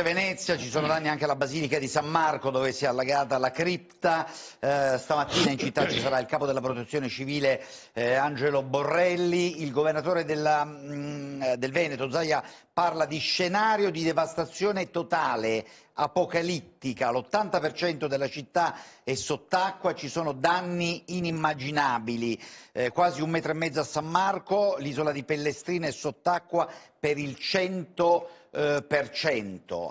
Venezia, ci sono danni anche alla Basilica di San Marco dove si è allagata la cripta, eh, stamattina in città ci sarà il capo della protezione civile eh, Angelo Borrelli, il governatore della, mh, mm, eh, del Veneto Zaia parla di scenario di devastazione totale, apocalittica, l'80% della città è sott'acqua, ci sono danni inimmaginabili, eh, quasi un metro e mezzo a San Marco, l'isola di Pellestrina è sott'acqua per il 100%. Eh,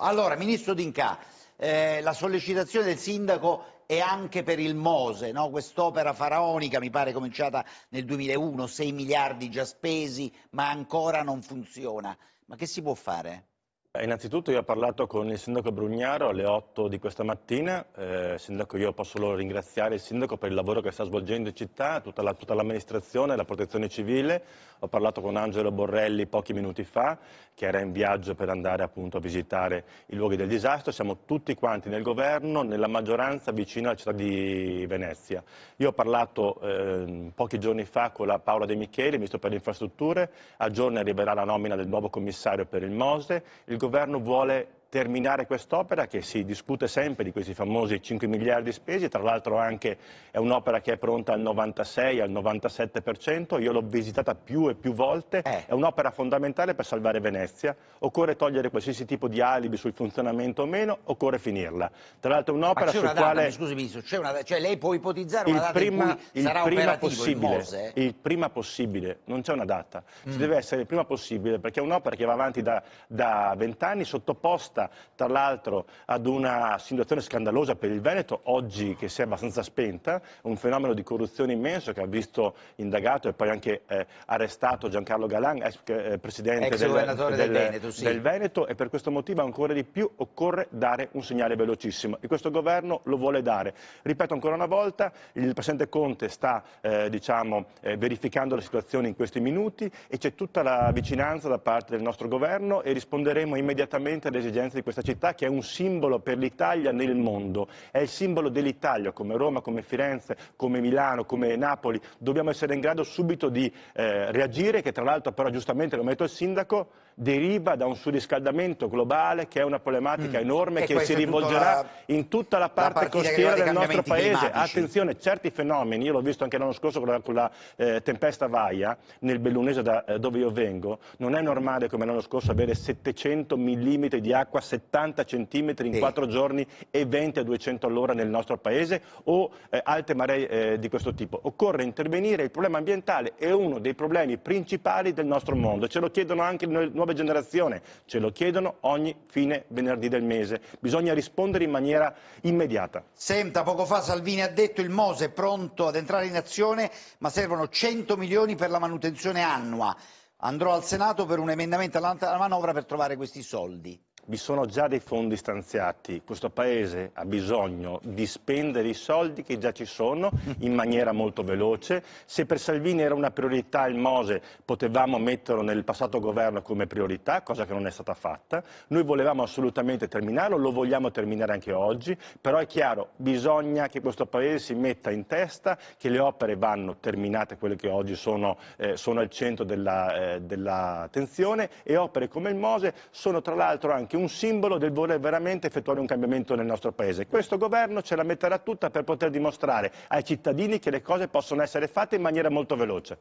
allora, Ministro D'Inca, eh, la sollecitazione del Sindaco è anche per il Mose, no? quest'opera faraonica, mi pare cominciata nel 2001, 6 miliardi già spesi, ma ancora non funziona. Ma che si può fare? Eh, innanzitutto io ho parlato con il sindaco Brugnaro alle 8 di questa mattina, eh, sindaco io posso solo ringraziare il sindaco per il lavoro che sta svolgendo in città, tutta, la, l'amministrazione, la protezione civile, ho parlato con Angelo Borrelli pochi minuti fa che era in viaggio per andare appunto a visitare i luoghi del disastro, siamo tutti quanti nel governo, nella maggioranza vicino alla città di Venezia. Io ho parlato eh, pochi giorni fa con la Paola De Micheli, ministro per le infrastrutture, a giorni arriverà la nomina del nuovo commissario per il Mose, il governo vuole terminare quest'opera che si discute sempre di questi famosi 5 miliardi spesi, tra l'altro anche è un'opera che è pronta al 96, al 97%, io l'ho visitata più e più volte, eh. è un'opera fondamentale per salvare Venezia, occorre togliere qualsiasi tipo di alibi sul funzionamento o meno, occorre finirla. Tra l'altro è un'opera su quale... Scusi, Ministro, c'è una... cioè lei può ipotizzare una il data prima, il prima possibile, il, Mose... il, prima possibile, non c'è una data, mm. ci deve essere il prima possibile perché è un'opera che va avanti da, vent'anni sottoposta legata tra l'altro ad una situazione scandalosa per il Veneto, oggi che si è abbastanza spenta, un fenomeno di corruzione immenso che ha visto indagato e poi anche eh, arrestato Giancarlo Galan, ex eh, presidente ex del, del, del, Veneto, sì. del Veneto e per questo motivo ancora di più occorre dare un segnale velocissimo e questo governo lo vuole dare. Ripeto ancora una volta, il Presidente Conte sta eh, diciamo, eh, verificando la situazione in questi minuti e c'è tutta la vicinanza da parte del nostro governo e risponderemo immediatamente alle esigenze importanza di questa città che è un simbolo per l'Italia nel mondo, è il simbolo dell'Italia come Roma, come Firenze, come Milano, come Napoli, dobbiamo essere in grado subito di eh, reagire che tra l'altro però giustamente lo metto il sindaco deriva da un surriscaldamento globale che è una problematica mm. enorme e che si rivolgerà la... in tutta la parte la costiera del nostro paese. Climatici. Attenzione, certi fenomeni, io l'ho visto anche l'anno scorso con la, con la eh, tempesta Vaia nel Bellunese da eh, dove io vengo, non è normale come l'anno scorso avere 700 mm di acqua a 70 cm in 4 giorni e 20 a 200 all'ora nel nostro paese o eh, alte maree eh, di questo tipo. Occorre intervenire, il problema ambientale è uno dei problemi principali del nostro mondo, ce lo chiedono anche le nuove generazioni, ce lo chiedono ogni fine venerdì del mese, bisogna rispondere in maniera immediata. Senta, poco fa Salvini ha detto il Mose è pronto ad entrare in azione ma servono 100 milioni per la manutenzione annua. Andrò al Senato per un emendamento alla manovra per trovare questi soldi vi sono già dei fondi stanziati, questo Paese ha bisogno di spendere i soldi che già ci sono in maniera molto veloce, se per Salvini era una priorità il Mose potevamo metterlo nel passato governo come priorità, cosa che non è stata fatta, noi volevamo assolutamente terminarlo, lo vogliamo terminare anche oggi, però è chiaro, bisogna che questo Paese si metta in testa che le opere vanno terminate, quelle che oggi sono, eh, sono al centro eh, dell'attenzione della e opere come il Mose sono tra l'altro anche anche un simbolo del voler veramente effettuare un cambiamento nel nostro Paese. Questo governo ce la metterà tutta per poter dimostrare ai cittadini che le cose possono essere fatte in maniera molto veloce.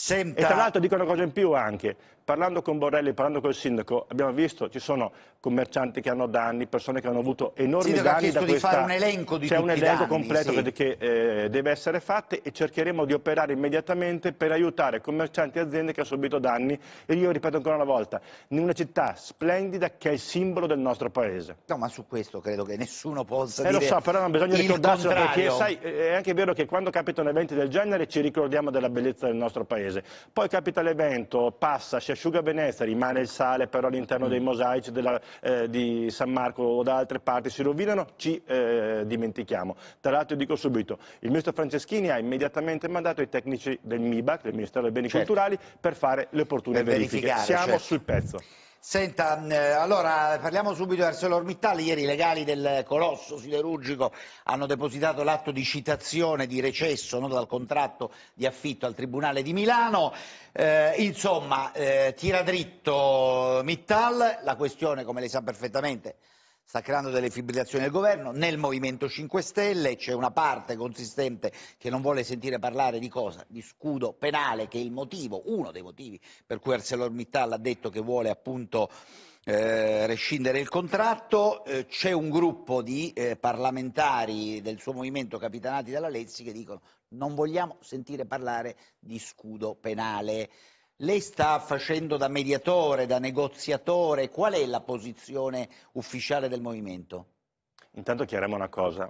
Senta. E tra l'altro dico una cosa in più anche, parlando con Borrelli, parlando col sindaco, abbiamo visto ci sono commercianti che hanno danni, persone che hanno avuto enormi sindaco danni da questa... fare un elenco, di C'è un elenco danni, completo sì. che, eh, deve essere fatto e cercheremo di operare immediatamente per aiutare commercianti e aziende che hanno subito danni. E io ripeto ancora una volta, in una città splendida che è il simbolo del nostro paese. No, ma su questo credo che nessuno possa eh, dire lo so, però non bisogna ricordarselo perché sai, eh, è anche vero che quando capitano eventi del genere ci ricordiamo della bellezza del nostro paese paese. Poi capita l'evento, passa, si asciuga Venezia, rimane il sale però all'interno dei mm. mosaici della, eh, di San Marco o da altre parti, si rovinano, ci eh, dimentichiamo. Tra l'altro dico subito, il ministro Franceschini ha immediatamente mandato i tecnici del MIBAC, del Ministero dei Beni certo. Culturali, per fare le opportune per verifiche. Siamo certo. sul pezzo. Senta, eh, allora parliamo subito di ArcelorMittal. Ieri i legali del colosso siderurgico hanno depositato l'atto di citazione di recesso no, dal contratto di affitto al Tribunale di Milano. Eh, insomma, eh, tira dritto Mittal, la questione, come lei sa perfettamente, sta creando delle fibrillazioni al governo, nel Movimento 5 Stelle c'è una parte consistente che non vuole sentire parlare di cosa? Di scudo penale, che è il motivo, uno dei motivi per cui ArcelorMittal ha detto che vuole appunto eh, rescindere il contratto, eh, c'è un gruppo di eh, parlamentari del suo movimento capitanati dalla Lezzi che dicono non vogliamo sentire parlare di scudo penale. Lei sta facendo da mediatore, da negoziatore, qual è la posizione ufficiale del movimento? Intanto chiariamo una cosa.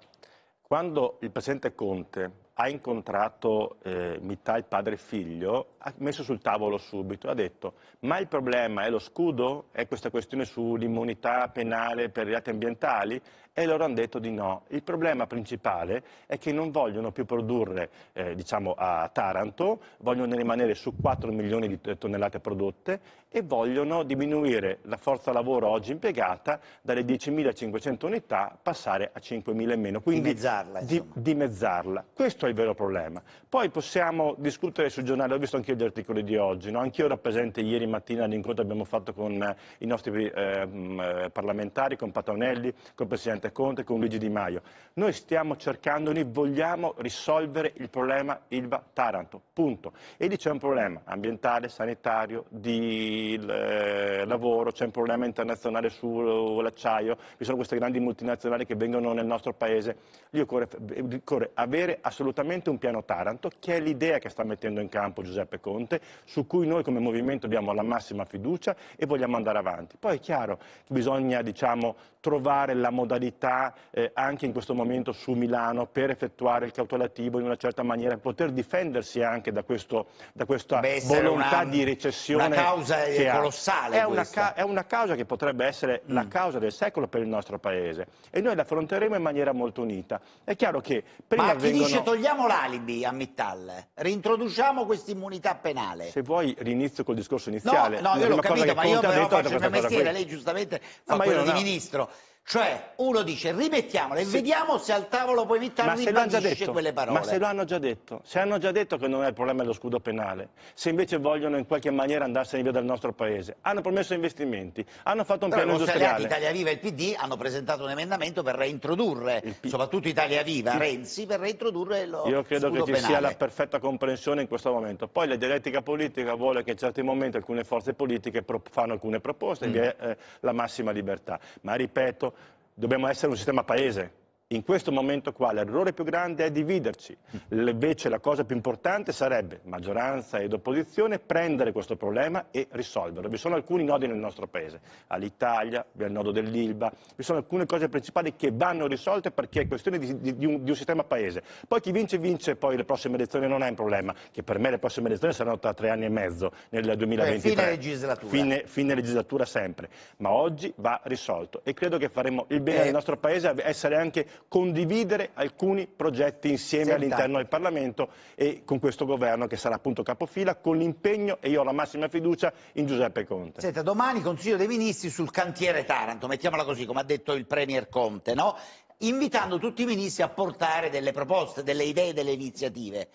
Quando il Presidente Conte ha incontrato eh, Mittal padre e figlio, messo sul tavolo subito, ha detto ma il problema è lo scudo, è questa questione sull'immunità penale per i reati ambientali? E loro hanno detto di no. Il problema principale è che non vogliono più produrre eh, diciamo, a Taranto, vogliono rimanere su 4 milioni di tonnellate prodotte e vogliono diminuire la forza lavoro oggi impiegata dalle 10.500 unità passare a 5.000 e meno. Quindi dimezzarla. Di, dimezzarla. Questo è il vero problema. Poi possiamo discutere sul giornale, ho visto anche gli articoli di oggi. No? Anch'io ero presente ieri mattina all'incontro che abbiamo fatto con eh, i nostri ehm, eh, parlamentari, con Patonelli, con il Presidente Conte, con Luigi Di Maio. Noi stiamo cercando, noi vogliamo risolvere il problema Ilva Taranto, punto. E lì c'è un problema ambientale, sanitario, di eh, lavoro, c'è un problema internazionale sull'acciaio, eh, ci sono queste grandi multinazionali che vengono nel nostro paese. Lì occorre, eh, occorre avere assolutamente un piano Taranto, che è l'idea che sta mettendo in campo Giuseppe Giuseppe Conte, su cui noi come movimento abbiamo la massima fiducia e vogliamo andare avanti. Poi è chiaro che bisogna diciamo, trovare la modalità eh, anche in questo momento su Milano per effettuare il cautelativo in una certa maniera, poter difendersi anche da, questo, da questa Beh, volontà una, di recessione. Una causa è eh, colossale. È una, ca è una, causa che potrebbe essere mm. la causa del secolo per il nostro Paese e noi la affronteremo in maniera molto unita. È chiaro che prima Ma chi vengono... dice togliamo l'alibi a Mittal, reintroduciamo questa immunità penale. Se vuoi rinizio col discorso iniziale. No, no io l'ho capito, ma io però faccio il mio mestiere, qui. lei giustamente ah, fa no, quello di non... ministro. Cioè, uno dice rimettiamola e se... vediamo se al tavolo poi Vittar ribadisce quelle parole. Ma se lo hanno già detto, se hanno già detto che non è il problema dello scudo penale, se invece vogliono in qualche maniera andarsene via dal nostro paese, hanno promesso investimenti, hanno fatto un Però piano industriale. Italia Viva e il PD hanno presentato un emendamento per reintrodurre, P... soprattutto Italia Viva, il... Renzi, per reintrodurre lo scudo penale. Io credo che ci penale. sia la perfetta comprensione in questo momento. Poi la dialettica politica vuole che in certi momenti alcune forze politiche fanno alcune proposte, mm. vi è eh, la massima libertà. Ma ripeto, dobbiamo essere un sistema paese, in questo momento qua l'errore più grande è dividerci, mm. invece la cosa più importante sarebbe, maggioranza ed opposizione, prendere questo problema e risolverlo. Vi sono alcuni nodi nel nostro Paese, all'Italia, al nodo dell'Ilba, vi sono alcune cose principali che vanno risolte perché è questione di, di, di, un, di un, sistema Paese. Poi chi vince vince, poi le prossime elezioni non è un problema, che per me le prossime elezioni saranno tra tre anni e mezzo, nel 2023. Cioè, fine legislatura. Fine, fine legislatura sempre, ma oggi va risolto e credo che faremo il bene eh. del nostro Paese, essere anche condividere alcuni progetti insieme all'interno del Parlamento e con questo governo che sarà appunto capofila, con l'impegno e io ho la massima fiducia in Giuseppe Conte. Senta, domani Consiglio dei Ministri sul cantiere Taranto, mettiamola così come ha detto il Premier Conte, no? invitando tutti i ministri a portare delle proposte, delle idee, delle iniziative.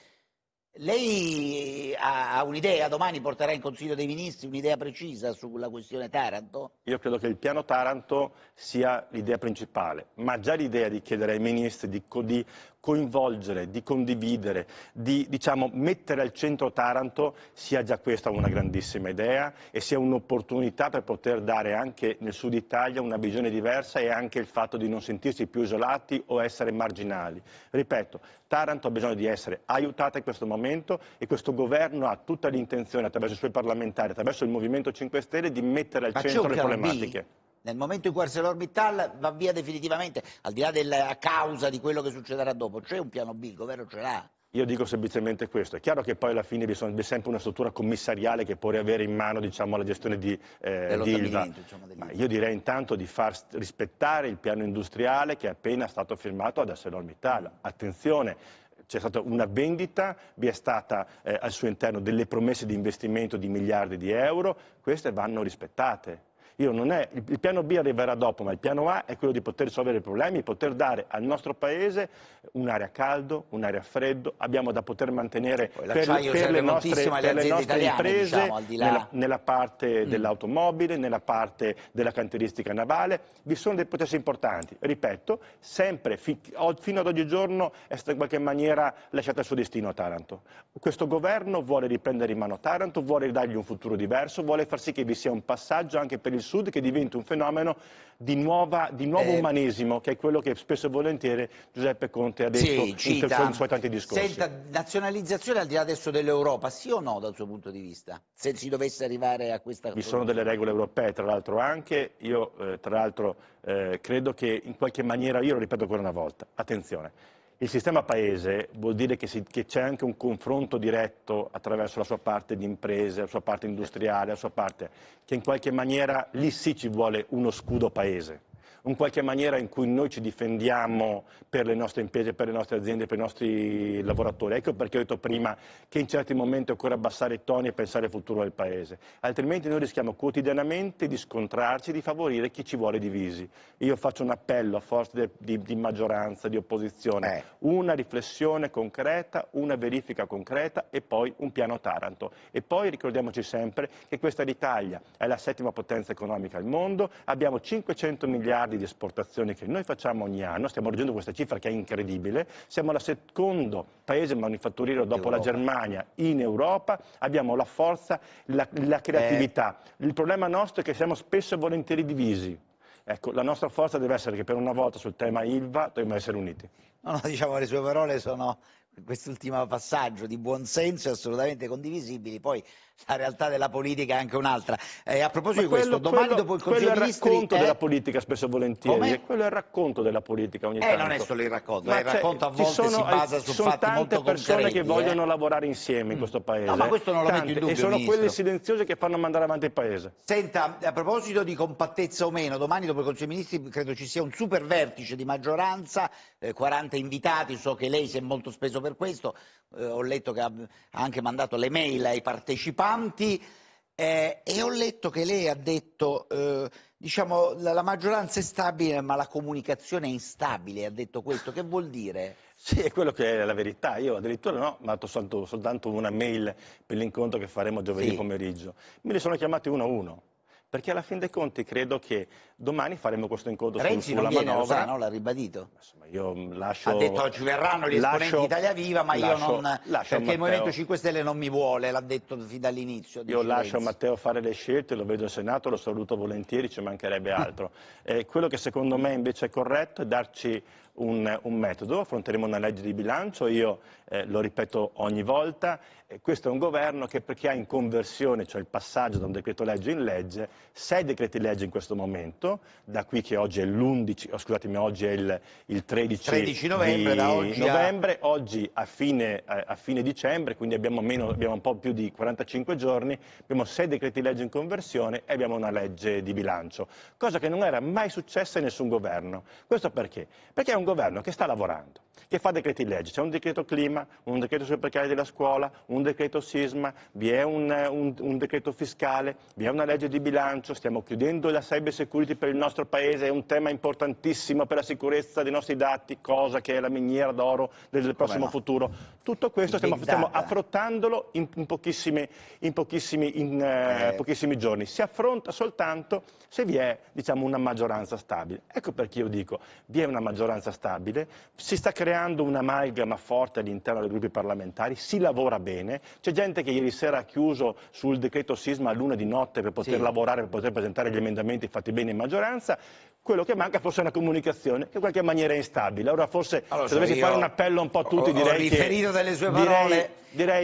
Lei ha un'idea, domani porterà in Consiglio dei Ministri un'idea precisa sulla questione Taranto? Io credo che il piano Taranto sia l'idea principale, ma già l'idea di chiedere ai ministri di, di coinvolgere, di condividere, di diciamo, mettere al centro Taranto sia già questa una grandissima idea e sia un'opportunità per poter dare anche nel sud Italia una visione diversa e anche il fatto di non sentirsi più isolati o essere marginali. Ripeto, Taranto ha bisogno di essere aiutata in questo momento e questo governo ha tutta l'intenzione attraverso i suoi parlamentari, attraverso il Movimento 5 Stelle di mettere al Ma centro le problematiche. Nel momento in cui ArcelorMittal va via definitivamente, al di là della causa di quello che succederà dopo, c'è un piano B, il governo ce l'ha. Io dico semplicemente questo, è chiaro che poi alla fine vi, è sempre una struttura commissariale che può riavere in mano diciamo, la gestione di, eh, di ILVA, diciamo, ma io direi intanto di far rispettare il piano industriale che è appena stato firmato ad ArcelorMittal. Attenzione, c'è stata una vendita, vi è stata eh, al suo interno delle promesse di investimento di miliardi di euro, queste vanno rispettate è, il piano B arriverà dopo, ma il piano A è quello di poter risolvere i problemi, poter dare al nostro Paese un'area caldo, un'aria freddo, abbiamo da poter mantenere Poi, per, per le nostre, per le nostre italiane, imprese diciamo, nella, nella, parte mm. dell'automobile, nella parte della canteristica navale, vi sono dei processi importanti, ripeto, sempre fi, fino ad oggi giorno è stata in qualche maniera lasciata il suo destino a Taranto. Questo governo vuole riprendere in mano Taranto, vuole dargli un futuro diverso, vuole far sì che vi sia un passaggio anche per il Sud che diventi un fenomeno di, nuova, di nuovo eh, umanesimo, che è quello che spesso e volentieri Giuseppe Conte ha detto sì, in suoi tanti discorsi. Senta, nazionalizzazione al di là adesso dell'Europa, sì o no dal suo punto di vista? Se si dovesse arrivare a questa... Vi sono delle regole europee, tra l'altro anche, io eh, tra l'altro eh, credo che in qualche maniera, io lo ripeto ancora una volta, attenzione, il sistema paese vuol dire che, c'è anche un confronto diretto attraverso la sua parte di imprese, la sua parte industriale, la sua parte che in qualche maniera lì sì ci vuole uno scudo paese in qualche maniera in cui noi ci difendiamo per le nostre imprese, per le nostre aziende, per i nostri lavoratori. Ecco perché ho detto prima che in certi momenti occorre abbassare i toni e pensare al futuro del Paese, altrimenti noi rischiamo quotidianamente di scontrarci, e di favorire chi ci vuole divisi. Io faccio un appello a forze di, di maggioranza, di opposizione, eh. una riflessione concreta, una verifica concreta e poi un piano Taranto. E poi ricordiamoci sempre che questa è l'Italia, è la settima potenza economica al mondo, abbiamo 500 miliardi miliardi di esportazioni che noi facciamo ogni anno, stiamo raggiungendo questa cifra che è incredibile, siamo il secondo paese manifatturiero dopo Europa. la Germania in Europa, abbiamo la forza, la, la creatività. Eh. Il problema nostro è che siamo spesso e volentieri divisi. Ecco, la nostra forza deve essere che per una volta sul tema ILVA dobbiamo essere uniti. No, no, diciamo le sue parole sono quest'ultimo passaggio di buonsenso assolutamente condivisibili. Poi la realtà della politica è anche un'altra. Eh, a proposito Ma di questo, domani quello, dopo il Consiglio dei Ministri... Quello è il racconto della politica, spesso e volentieri. Come? Quello è il racconto della politica ogni eh, tanto. non è solo il racconto, ma il racconto a volte sono, si eh, basa su fatti molto concreti. Ci sono tante persone concreti, che eh. vogliono lavorare insieme in mm. questo Paese. No, ma questo non lo tante. metto in dubbio, E sono ministro. quelle silenziose che fanno mandare avanti il Paese. Senta, a proposito di compattezza o meno, domani dopo il Consiglio dei Ministri credo ci sia un super vertice di maggioranza, eh, 40 invitati, so che lei si è molto speso per questo, eh, ho letto che ha anche mandato le mail ai partecipanti preoccupanti eh, e ho letto che lei ha detto, eh, diciamo, la, la, maggioranza è stabile ma la comunicazione è instabile, ha detto questo, che vuol dire? Sì, è quello che è la verità. Io addirittura no, mandato soltanto, soltanto una mail per l'incontro che faremo giovedì sì. pomeriggio. Me li sono chiamati uno a uno perché alla fin dei conti credo che domani faremo questo incontro Renzi sulla non viene, manovra. Renzi non l'ha ribadito. Insomma, io lascio, ha detto oggi verranno gli lascio, esponenti Italia Viva, ma lascio, io non... Perché Matteo, il Movimento 5 Stelle non mi vuole, l'ha detto fin dall'inizio. Io Renzi. lascio Matteo fare le scelte, lo vedo in Senato, lo saluto volentieri, ci mancherebbe altro. eh, quello che secondo me invece è corretto è darci un, un, metodo, affronteremo una legge di bilancio, io eh, lo ripeto ogni volta, eh, questo è un governo che perché ha in conversione, cioè il passaggio da un decreto legge in legge, sei decreti legge in questo momento, da qui che oggi è l'11, oh, scusatemi, oggi è il, il 13, 13, novembre, oggi novembre a... oggi a fine, a fine, dicembre, quindi abbiamo, meno, abbiamo un po' più di 45 giorni, abbiamo sei decreti legge in conversione e abbiamo una legge di bilancio, cosa che non era mai successa in nessun governo. Questo perché? Perché è un governo che sta lavorando che fa decreti legge. C'è un decreto clima, un decreto sui precari della scuola, un decreto sisma, vi è un, un, un decreto fiscale, vi è una legge di bilancio, stiamo chiudendo la cyber security per il nostro paese, è un tema importantissimo per la sicurezza dei nostri dati, cosa che è la miniera d'oro del Come prossimo no? futuro. Tutto questo stiamo, stiamo affrontandolo in, in, pochissimi, in, pochissimi, in eh, eh. pochissimi, giorni. Si affronta soltanto se vi è diciamo, una maggioranza stabile. Ecco perché io dico, vi è una maggioranza stabile, si sta creando creando un'amalgama forte all'interno dei gruppi parlamentari, si lavora bene, c'è gente che ieri sera ha chiuso sul decreto sisma a luna di notte per poter sì. lavorare, per poter presentare gli emendamenti fatti bene in maggioranza, quello che manca forse è una comunicazione che in qualche maniera è instabile. Ora forse allora, se cioè, dovessi fare un appello un po' a tutti ho, direi ho riferito che, delle sue parole. Direi,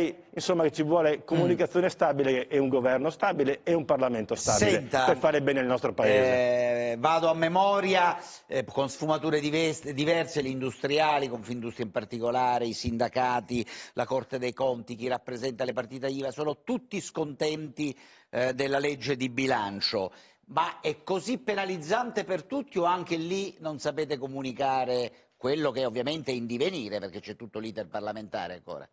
direi insomma, che ci vuole mm. comunicazione mm. stabile e un governo stabile e un Parlamento stabile Senta, per fare bene il nostro Paese. Eh, vado a memoria eh, con sfumature diverse, diverse, gli industriali, Confindustria in particolare, i sindacati, la Corte dei Conti, chi rappresenta le partite IVA, sono tutti scontenti eh, della legge di bilancio. Ma è così penalizzante per tutti o anche lì non sapete comunicare quello che ovviamente è in divenire, perché c'è tutto l'iter parlamentare ancora?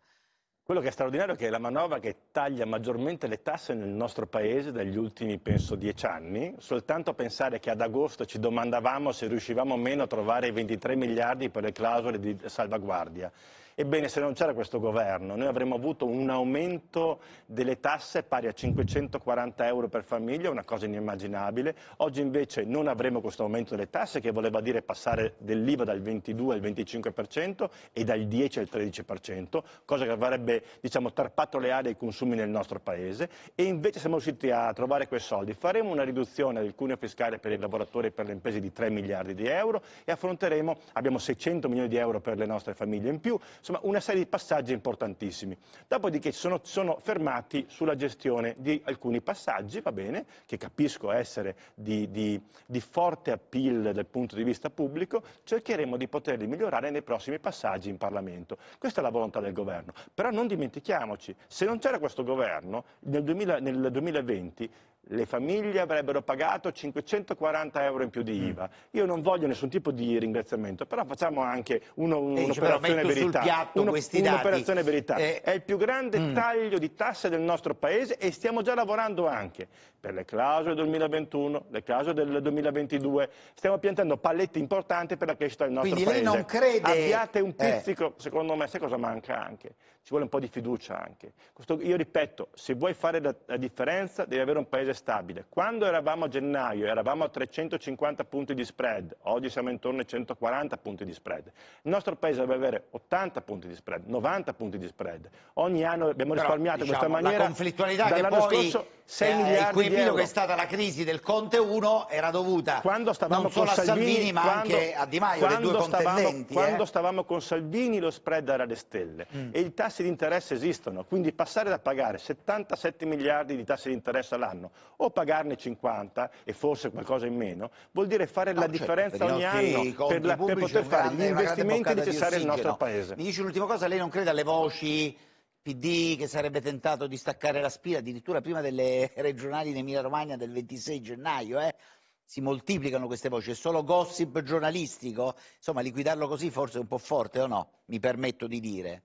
Quello che è straordinario è che è la manovra che taglia maggiormente le tasse nel nostro paese dagli ultimi, penso, dieci anni. Soltanto pensare che ad agosto ci domandavamo se riuscivamo o meno a trovare i 23 miliardi per le clausole di salvaguardia. Ebbene, se non c'era questo governo, noi avremmo avuto un aumento delle tasse pari a 540 euro per famiglia, una cosa inimmaginabile. Oggi invece non avremo questo aumento delle tasse, che voleva dire passare dell'IVA dal 22 al 25% e dal 10 al 13%, cosa che avrebbe diciamo, tarpato le aree ai consumi nel nostro Paese. E invece siamo riusciti a trovare quei soldi. Faremo una riduzione del cuneo fiscale per i lavoratori e per le imprese di 3 miliardi di euro e affronteremo, abbiamo 600 milioni di euro per le nostre famiglie in più, insomma una serie di passaggi importantissimi. Dopodiché sono, sono fermati sulla gestione di alcuni passaggi, va bene, che capisco essere di, di, di forte appeal dal punto di vista pubblico, cercheremo di poterli migliorare nei prossimi passaggi in Parlamento. Questa è la volontà del governo. Però non dimentichiamoci, se non c'era questo governo, nel, 2000, nel 2020 le famiglie avrebbero pagato 540 euro in più di mm. IVA. Io non voglio nessun tipo di ringraziamento, però facciamo anche uno, eh, un'operazione verità. Uno, un'operazione verità. Eh. È il più grande mm. taglio di tasse del nostro Paese e stiamo già lavorando anche per le clausole del 2021, le clausole del 2022. Stiamo piantando palletti importanti per la crescita del nostro Quindi Paese. Quindi lei non crede... Abbiate un eh. pizzico, eh. secondo me, sai cosa manca anche? ci vuole un po' di fiducia anche. Questo, io ripeto, se vuoi fare la, la, differenza devi avere un paese stabile. Quando eravamo a gennaio eravamo a 350 punti di spread, oggi siamo intorno ai 140 punti di spread. Il nostro paese deve avere 80 punti di spread, 90 punti di spread. Ogni anno abbiamo risparmiato Però, diciamo, in questa diciamo, maniera. La conflittualità che poi scorso, 6 eh, miliardi di euro. che è stata la crisi del Conte 1 era dovuta quando stavamo non solo con a Salvini, Salvini ma quando, anche a Di Maio, le due stavamo, eh. Quando stavamo con Salvini lo spread era alle stelle mm. e i tassi di interesse esistono, quindi passare da pagare 77 miliardi di tassi di interesse all'anno o pagarne 50 e forse qualcosa in meno, vuol dire fare no, la certo, cioè, differenza ogni anno per, la, per poter fare grande, gli investimenti necessari al nostro Paese. Mi dice un'ultima cosa, lei non crede alle voci PD che sarebbe tentato di staccare la spina addirittura prima delle regionali in Emilia Romagna del 26 gennaio. Eh? Si moltiplicano queste voci, è solo gossip giornalistico? Insomma, liquidarlo così forse è un po' forte o no? Mi permetto di dire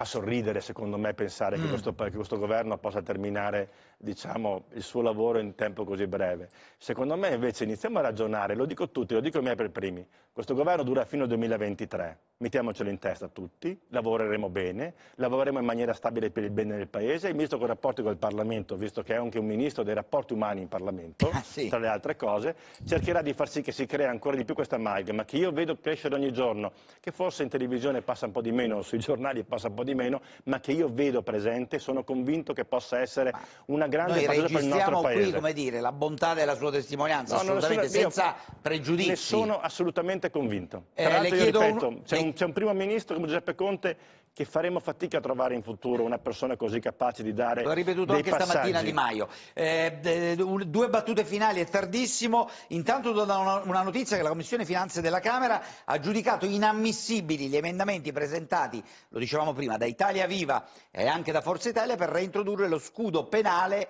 fa sorridere secondo me pensare mm. che, questo, che, questo, governo possa terminare diciamo, il suo lavoro in tempo così breve. Secondo me invece iniziamo a ragionare, lo dico tutti, lo dico a me per primi, questo governo dura fino al 2023, mettiamocelo in testa tutti, lavoreremo bene, lavoreremo in maniera stabile per il bene del Paese. Il Ministro con i rapporti con il Parlamento, visto che è anche un Ministro dei rapporti umani in Parlamento, ah, sì. tra le altre cose, cercherà di far sì che si crea ancora di più questa amalgama, che io vedo crescere ogni giorno, che forse in televisione passa un po' di meno, sui giornali passa un po' di meno, ma che io vedo presente, sono convinto che possa essere una grande cosa per il nostro Paese. Noi qui, come dire, la bontà della sua testimonianza, no, assolutamente, sono, senza io, pregiudizi. Ne sono assolutamente convinto. Eh, Tra l'altro io ripeto, un... C'è, un, c'è un primo ministro come Giuseppe Conte che faremo fatica a trovare in futuro una persona così capace di dare Lo ha ripetuto anche passaggi. stamattina Di Maio. Eh, due battute finali, è tardissimo. Intanto do una notizia che la Commissione Finanze della Camera ha giudicato inammissibili gli emendamenti presentati, lo dicevamo prima, da Italia Viva e anche da Forza Italia per reintrodurre lo scudo penale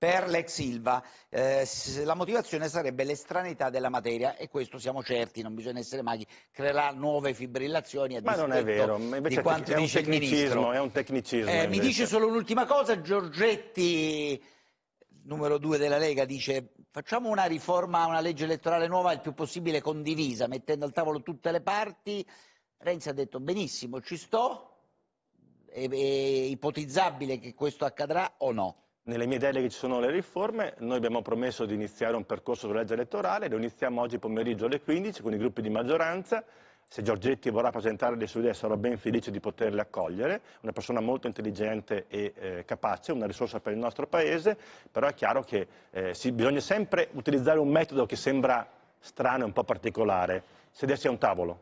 per l'ex Silva eh, la motivazione sarebbe l'estraneità della materia e questo siamo certi, non bisogna essere maghi, creerà nuove fibrillazioni a Ma non è vero, invece di quanto è un dice tecnicismo, è un tecnicismo. Eh, mi dice solo un'ultima cosa, Giorgetti numero due della Lega dice facciamo una riforma, una legge elettorale nuova il più possibile condivisa, mettendo al tavolo tutte le parti. Renzi ha detto benissimo, ci sto, è, è ipotizzabile che questo accadrà o no? Nelle mie deleghe ci sono le riforme, noi abbiamo promesso di iniziare un percorso sulla legge elettorale, lo iniziamo oggi pomeriggio alle 15 con i gruppi di maggioranza. Se Giorgetti vorrà presentare le sue idee sarò ben felice di poterle accogliere, una persona molto intelligente e eh, capace, una risorsa per il nostro Paese, però è chiaro che eh, si, bisogna sempre utilizzare un metodo che sembra strano e un po' particolare, sedersi a un tavolo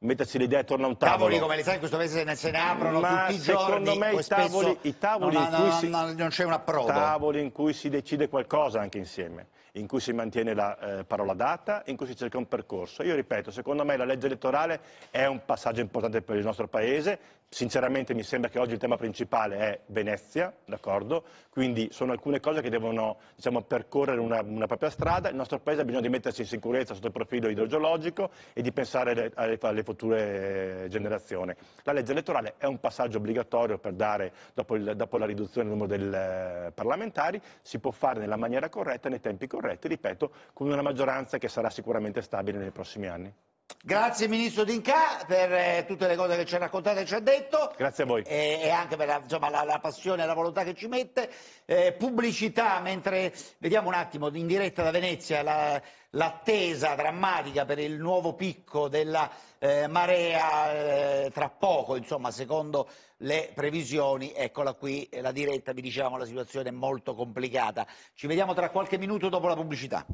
mettersi le idee attorno a un tavolo. Tavoli come le sa in questo paese se ne, aprono Ma tutti i secondo me i tavoli, i tavoli non, in cui non, si, non c'è un approdo. Tavoli in cui si decide qualcosa anche insieme in cui si mantiene la eh, parola data, in cui si cerca un percorso. Io ripeto, secondo me la legge elettorale è un passaggio importante per il nostro Paese, sinceramente mi sembra che oggi il tema principale è Venezia, d'accordo? Quindi sono alcune cose che devono diciamo, percorrere una, una, propria strada, il nostro Paese ha bisogno di mettersi in sicurezza sotto il profilo idrogeologico e di pensare alle, alle, alle future generazioni. La legge elettorale è un passaggio obbligatorio per dare, dopo, il, dopo la riduzione del numero dei eh, parlamentari, si può fare nella maniera corretta, e nei tempi corretti corretto, ripeto, con una maggioranza che sarà sicuramente stabile nei prossimi anni. Grazie Ministro D'Inca per eh, tutte le cose che ci ha raccontato e ci ha detto. Grazie a voi. E, e anche per la, insomma, la, la, passione e la volontà che ci mette. Eh, pubblicità, mentre vediamo un attimo in diretta da Venezia la, l'attesa drammatica per il nuovo picco della eh, marea eh, tra poco, insomma, secondo le previsioni. Eccola qui eh, la diretta, vi dicevamo la situazione è molto complicata. Ci vediamo tra qualche minuto dopo la pubblicità.